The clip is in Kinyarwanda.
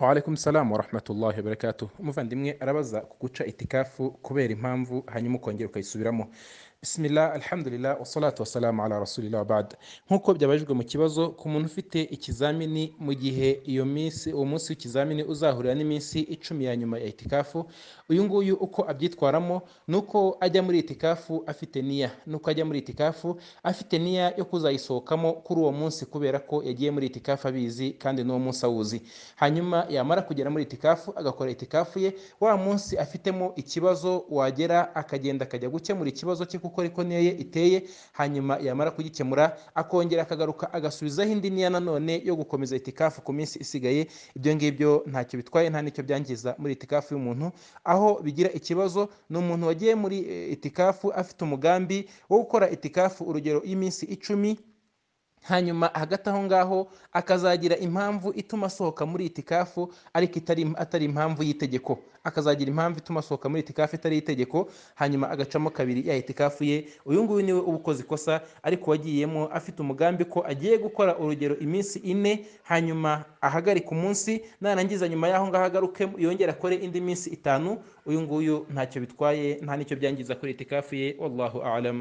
Waalaikum salam wa rahmatullahi wa barakatuh. Umuvandimwe arabaza kuguca itikafu kubera impamvu hanyuma ukongera ukayisubiramo. Bismillah alhamdulillah wassalatu wassalamu ala rasulillah bad nk'uko byabajijwe mu kibazo ku muntu ufite ikizamini mu gihe iyo minsi uwo munsi w'ikizamini uzahurira n'iminsi icumi ya nyuma ya itikafu uyu nguyu uko abyitwaramo ni uko ajya muri itikafu afite niya ni uko ajya muri itikafu afite niya yo kuzayisohokamo kuri uwo munsi kubera ko yagiye muri itikafu abizi kandi n'uwo munsi awuzi hanyuma yamara kugera muri itikafu agakora itikafu ye wa munsi afitemo ikibazo wagera akagenda akajya gukemura ikibazo cye kuko uko konti ye iteye hanyuma yamara kugikemura akongera akagaruka agasubizaho indi niya nanone yo gukomeza itikafu ku minsi isigaye ibyo ngibyo ntacyo bitwaye nta n'icyo byangiza muri itikafu y'umuntu aho bigira ikibazo ni umuntu wagiye muri eh, itikafu afite umugambi wo gukora itikafu urugero y'iminsi icumi hanyuma hagati aho ngaho akazagira impamvu ituma asohoka muri itikafu ariko atari impamvu y'itegeko akazagira impamvu ituma asohoka muri itikafu itari itegeko hanyuma agacamo kabiri ya itikafu ye uyu nguyu niwe uba ukoze ikosa ariko wagiyemo afite umugambi ko agiye gukora urugero iminsi ine hanyuma ahagarika umunsi narangiza nyuma y'aho ngaho agaruke yongera akore indi minsi itanu uyu nguyu ntacyo bitwaye nta n'icyo byangiza kuri itikafu ye wallahu alam